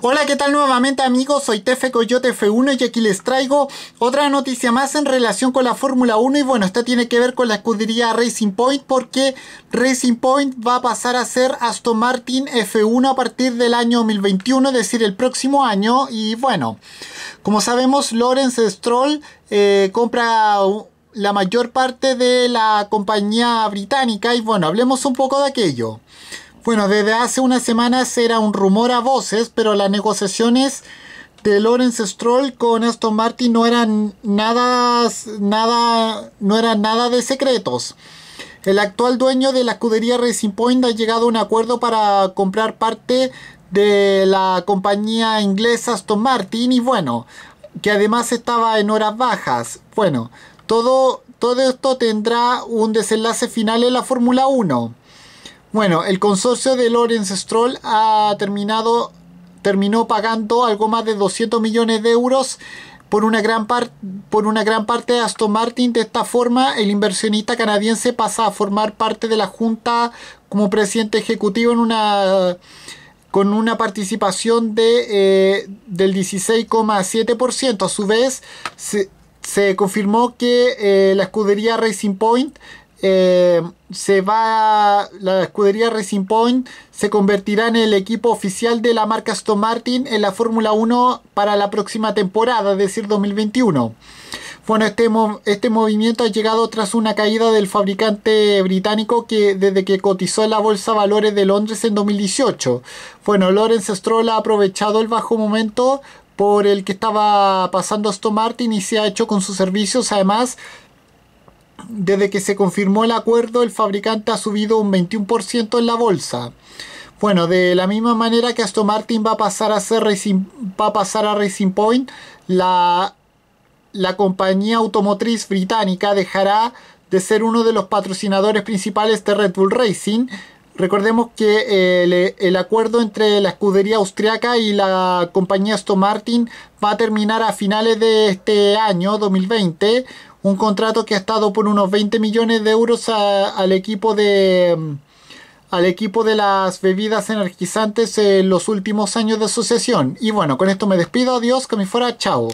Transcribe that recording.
Hola, ¿qué tal nuevamente amigos? Soy Tefe Coyote F1 y aquí les traigo otra noticia más en relación con la Fórmula 1 y bueno, esta tiene que ver con la escudería Racing Point porque Racing Point va a pasar a ser Aston Martin F1 a partir del año 2021, es decir, el próximo año y bueno, como sabemos, Lorenz Stroll eh, compra la mayor parte de la compañía británica y bueno, hablemos un poco de aquello. Bueno, desde hace unas semanas era un rumor a voces, pero las negociaciones de Lawrence Stroll con Aston Martin no eran nada, nada, no eran nada de secretos. El actual dueño de la escudería Racing Point ha llegado a un acuerdo para comprar parte de la compañía inglesa Aston Martin y bueno, que además estaba en horas bajas. Bueno, todo, todo esto tendrá un desenlace final en la Fórmula 1. Bueno, el consorcio de Lawrence Stroll ha terminado, terminó pagando algo más de 200 millones de euros por una, gran por una gran parte de Aston Martin. De esta forma, el inversionista canadiense pasa a formar parte de la junta como presidente ejecutivo en una con una participación eh, del 16,7%. A su vez, se, confirmó que eh, la escudería Racing Point eh, se va la escudería Racing Point se convertirá en el equipo oficial de la marca Aston Martin en la Fórmula 1 para la próxima temporada, es decir 2021. Bueno, este, este movimiento ha llegado tras una caída del fabricante británico que desde que cotizó en la Bolsa Valores de Londres en 2018. Bueno, Lorenz Stroll ha aprovechado el bajo momento por el que estaba pasando Aston Martin y se ha hecho con sus servicios además desde que se confirmó el acuerdo, el fabricante ha subido un 21% en la bolsa. Bueno, de la misma manera que Aston Martin va a pasar a, Racing, a, pasar a Racing Point, la, compañía automotriz británica dejará de ser uno de los patrocinadores principales de Red Bull Racing. Recordemos que el, eh, el, acuerdo entre la escudería austriaca y la compañía Aston Martin va a terminar a finales de este año 2020 un contrato que ha estado por unos 20 millones de euros al equipo de mm, al equipo de las bebidas energizantes en los últimos años de sucesión. Y bueno, con esto me despido, adiós, que me fuera, chao.